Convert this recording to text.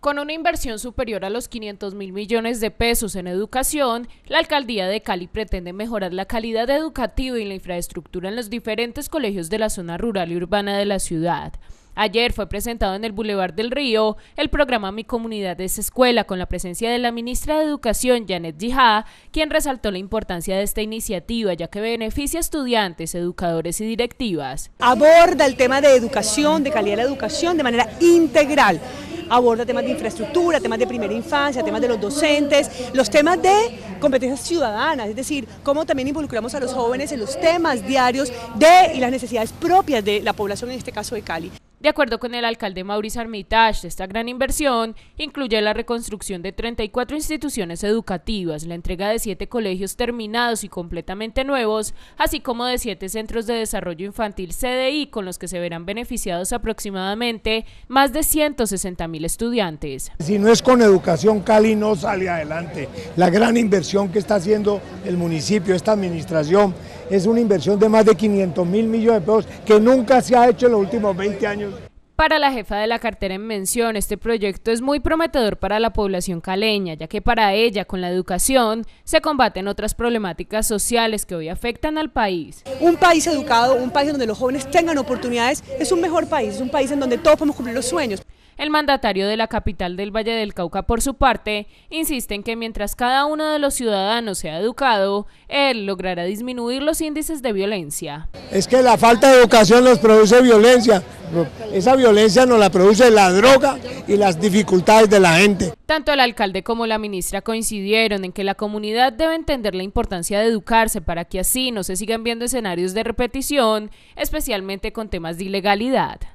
Con una inversión superior a los 500 mil millones de pesos en educación, la alcaldía de Cali pretende mejorar la calidad educativa y la infraestructura en los diferentes colegios de la zona rural y urbana de la ciudad. Ayer fue presentado en el Boulevard del Río el programa Mi Comunidad es Escuela con la presencia de la ministra de Educación Janet Jihá, quien resaltó la importancia de esta iniciativa ya que beneficia a estudiantes, educadores y directivas. Aborda el tema de educación, de calidad de la educación de manera integral aborda temas de infraestructura, temas de primera infancia, temas de los docentes, los temas de competencias ciudadanas, es decir, cómo también involucramos a los jóvenes en los temas diarios de y las necesidades propias de la población, en este caso de Cali. De acuerdo con el alcalde Mauricio Armitage, esta gran inversión incluye la reconstrucción de 34 instituciones educativas, la entrega de siete colegios terminados y completamente nuevos, así como de siete centros de desarrollo infantil CDI con los que se verán beneficiados aproximadamente más de 160 mil estudiantes. Si no es con educación, Cali no sale adelante. La gran inversión que está haciendo el municipio, esta administración, es una inversión de más de 500 mil millones de pesos que nunca se ha hecho en los últimos 20 años. Para la jefa de la cartera en mención, este proyecto es muy prometedor para la población caleña, ya que para ella, con la educación, se combaten otras problemáticas sociales que hoy afectan al país. Un país educado, un país donde los jóvenes tengan oportunidades, es un mejor país, es un país en donde todos podemos cumplir los sueños. El mandatario de la capital del Valle del Cauca, por su parte, insiste en que mientras cada uno de los ciudadanos sea educado, él logrará disminuir los índices de violencia. Es que la falta de educación nos produce violencia. Esa violencia nos la produce la droga y las dificultades de la gente. Tanto el alcalde como la ministra coincidieron en que la comunidad debe entender la importancia de educarse para que así no se sigan viendo escenarios de repetición, especialmente con temas de ilegalidad.